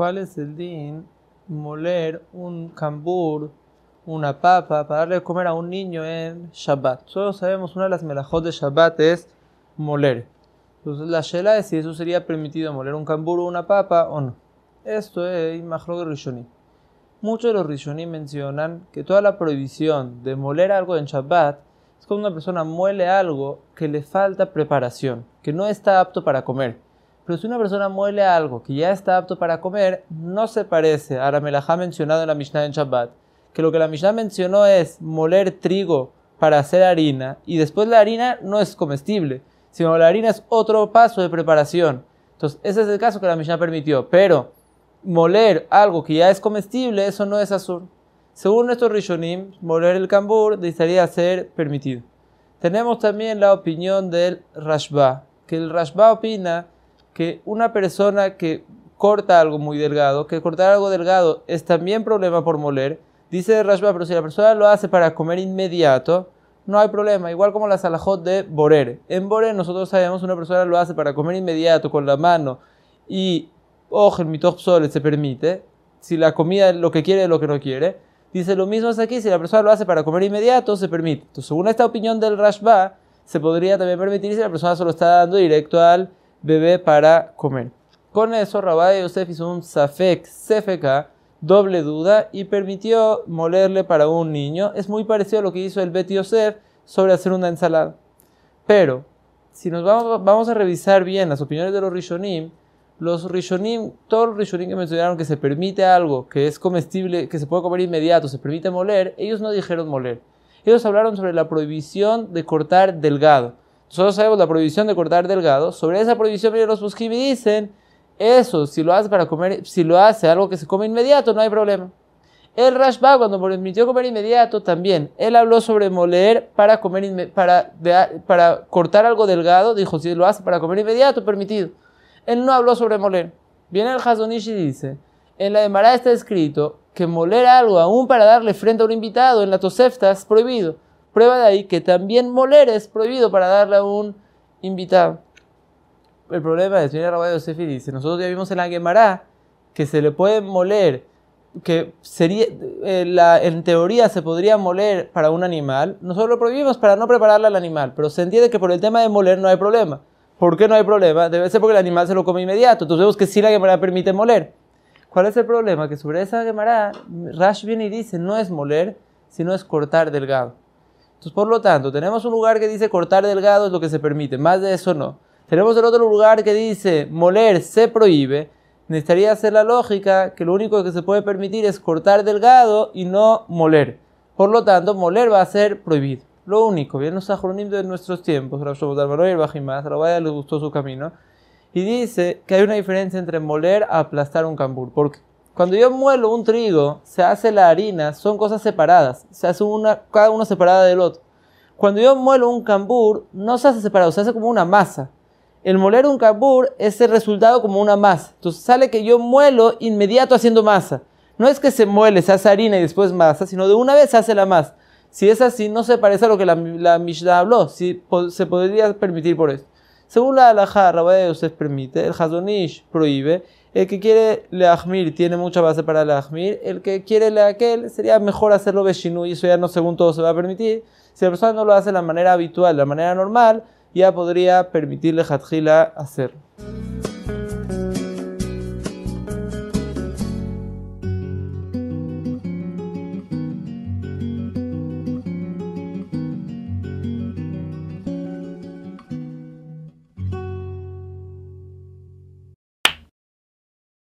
¿Cuál es el din moler un cambur, una papa, para darle de comer a un niño en Shabbat? Solo sabemos, una de las melajot de Shabbat es moler. Entonces la shela es si eso sería permitido moler un cambur o una papa o no. Esto es de Rishoní. Muchos de los Rishoní mencionan que toda la prohibición de moler algo en Shabbat es cuando una persona muele algo que le falta preparación, que no está apto para comer. Pero si una persona muele algo que ya está apto para comer, no se parece a la ha mencionado en la Mishnah en Shabbat. Que lo que la Mishnah mencionó es moler trigo para hacer harina y después la harina no es comestible, sino la harina es otro paso de preparación. Entonces, ese es el caso que la Mishnah permitió. Pero moler algo que ya es comestible, eso no es azul. Según nuestro Rishonim, moler el cambur debería ser permitido. Tenemos también la opinión del Rashba, que el Rashba opina que una persona que corta algo muy delgado, que cortar algo delgado es también problema por moler, dice Rashba, pero si la persona lo hace para comer inmediato, no hay problema, igual como la salajot de Borer. En Borer nosotros sabemos una persona lo hace para comer inmediato con la mano y ojo, el Sol se permite, si la comida es lo que quiere lo que no quiere. Dice lo mismo es aquí, si la persona lo hace para comer inmediato, se permite. Entonces, según esta opinión del Rashba, se podría también permitir si la persona solo está dando directo al bebé para comer. Con eso Rabbi Yosef hizo un safek, sefeka, doble duda y permitió molerle para un niño. Es muy parecido a lo que hizo el Bet Yosef sobre hacer una ensalada. Pero, si nos vamos, vamos a revisar bien las opiniones de los Rishonim, los Rishonim, todos los Rishonim que mencionaron que se permite algo que es comestible, que se puede comer inmediato, se permite moler, ellos no dijeron moler. Ellos hablaron sobre la prohibición de cortar delgado. Nosotros sabemos la prohibición de cortar delgado. Sobre esa prohibición vienen los busquim y dicen, eso, si lo hace para comer, si lo hace algo que se come inmediato, no hay problema. El Rashba, cuando permitió comer inmediato, también, él habló sobre moler para, comer para, para cortar algo delgado, dijo, si lo hace para comer inmediato, permitido. Él no habló sobre moler. Viene el Hazonish y dice, en la demarada está escrito que moler algo aún para darle frente a un invitado en la Tosefta es prohibido. Prueba de ahí que también moler es prohibido para darle a un invitado. El problema es, viene Rabado rabbi y dice, nosotros ya vimos en la Guemara que se le puede moler, que sería, eh, la, en teoría se podría moler para un animal, nosotros lo prohibimos para no prepararle al animal, pero se entiende que por el tema de moler no hay problema. ¿Por qué no hay problema? Debe ser porque el animal se lo come inmediato, entonces vemos que sí la Guemara permite moler. ¿Cuál es el problema? Que sobre esa Guemara, Rash viene y dice, no es moler, sino es cortar delgado. Entonces, por lo tanto, tenemos un lugar que dice cortar delgado es lo que se permite, más de eso no. Tenemos el otro lugar que dice moler se prohíbe. Necesitaría hacer la lógica que lo único que se puede permitir es cortar delgado y no moler. Por lo tanto, moler va a ser prohibido. Lo único, bien los ajronim de nuestros tiempos, Bajimás, le gustó su camino, y dice que hay una diferencia entre moler a aplastar un cambur. ¿Por qué? Cuando yo muelo un trigo, se hace la harina, son cosas separadas, se hace una, cada una separada del otro. Cuando yo muelo un cambur, no se hace separado, se hace como una masa. El moler un cambur es el resultado como una masa. Entonces sale que yo muelo inmediato haciendo masa. No es que se muele, se hace harina y después masa, sino de una vez se hace la masa. Si es así, no se parece a lo que la, Mishnah habló, si se podría permitir por eso. Según la alajá, Rabbi usted permite, el Hazonish prohíbe, el que quiere leahmir tiene mucha base para leahmir, el que quiere aquel sería mejor hacerlo vecino y eso ya no según todo se va a permitir. Si la persona no lo hace de la manera habitual, de la manera normal, ya podría permitirle Hadjila hacerlo.